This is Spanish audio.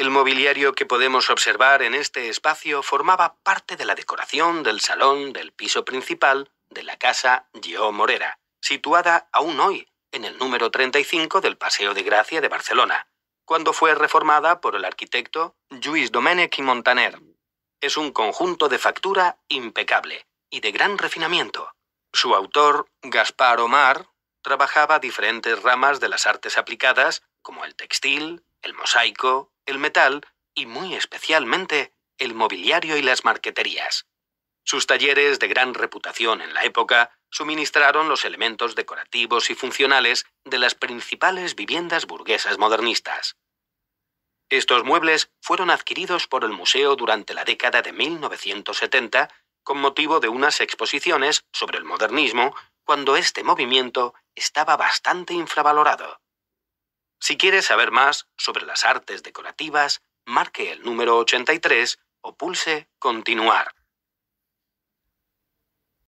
El mobiliario que podemos observar en este espacio formaba parte de la decoración del salón del piso principal de la casa Gio Morera, situada aún hoy en el número 35 del Paseo de Gracia de Barcelona, cuando fue reformada por el arquitecto Lluís Domènech y Montaner. Es un conjunto de factura impecable y de gran refinamiento. Su autor, Gaspar Omar, trabajaba diferentes ramas de las artes aplicadas, como el textil, el mosaico, el metal y muy especialmente el mobiliario y las marqueterías. Sus talleres de gran reputación en la época suministraron los elementos decorativos y funcionales de las principales viviendas burguesas modernistas. Estos muebles fueron adquiridos por el museo durante la década de 1970 con motivo de unas exposiciones sobre el modernismo cuando este movimiento estaba bastante infravalorado. Si quieres saber más sobre las artes decorativas, marque el número 83 o pulse Continuar.